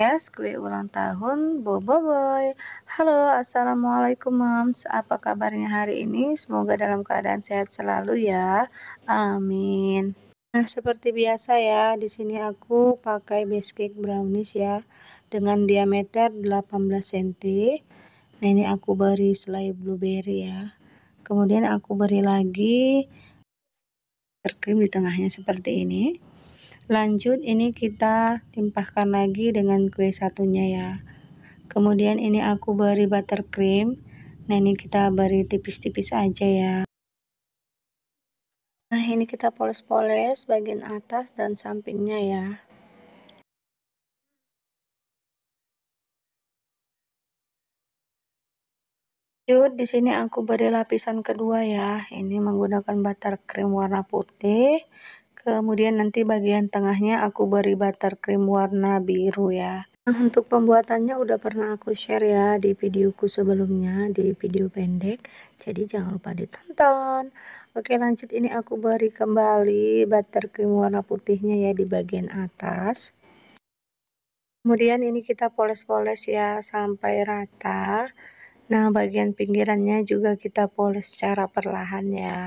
Yes kue ulang tahun Bobo Boy. Halo, assalamualaikum moms. Apa kabarnya hari ini? Semoga dalam keadaan sehat selalu ya. Amin. Nah, seperti biasa ya, di sini aku pakai base cake brownies ya dengan diameter 18 cm. Nah, ini aku beri selai blueberry ya. Kemudian aku beri lagi terkrim di tengahnya seperti ini lanjut ini kita timpahkan lagi dengan kue satunya ya kemudian ini aku beri buttercream nah ini kita beri tipis-tipis aja ya nah ini kita poles-poles bagian atas dan sampingnya ya lanjut di sini aku beri lapisan kedua ya ini menggunakan buttercream warna putih Kemudian nanti bagian tengahnya aku beri buttercream warna biru ya. Nah, untuk pembuatannya udah pernah aku share ya di videoku sebelumnya, di video pendek. Jadi jangan lupa ditonton. Oke lanjut ini aku beri kembali buttercream warna putihnya ya di bagian atas. Kemudian ini kita poles-poles ya sampai rata. Nah bagian pinggirannya juga kita poles secara perlahan ya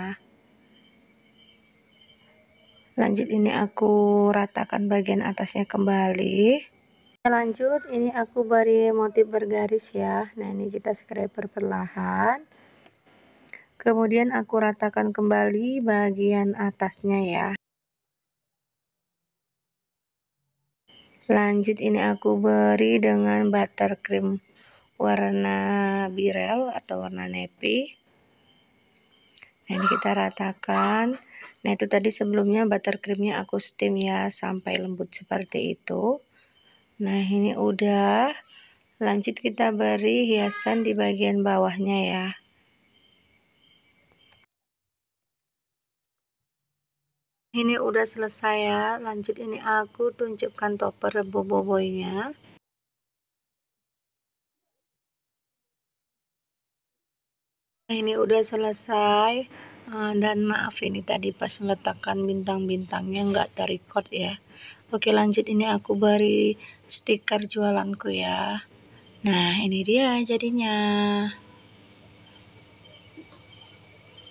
lanjut ini aku ratakan bagian atasnya kembali lanjut ini aku beri motif bergaris ya nah ini kita scraper perlahan kemudian aku ratakan kembali bagian atasnya ya lanjut ini aku beri dengan buttercream warna birel atau warna navy Nah, ini kita ratakan. Nah, itu tadi sebelumnya buttercreamnya aku steam ya sampai lembut seperti itu. Nah, ini udah. Lanjut kita beri hiasan di bagian bawahnya ya. Ini udah selesai ya. Lanjut ini aku tunjukkan topper boboiboynya. nah ini udah selesai eh, dan maaf ini tadi pas meletakkan bintang-bintangnya nggak terrecord ya oke lanjut ini aku beri stiker jualanku ya nah ini dia jadinya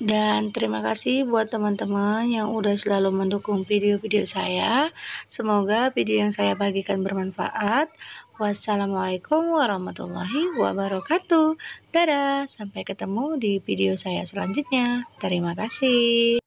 dan terima kasih buat teman-teman yang udah selalu mendukung video-video saya. Semoga video yang saya bagikan bermanfaat. Wassalamualaikum warahmatullahi wabarakatuh. Dadah, sampai ketemu di video saya selanjutnya. Terima kasih.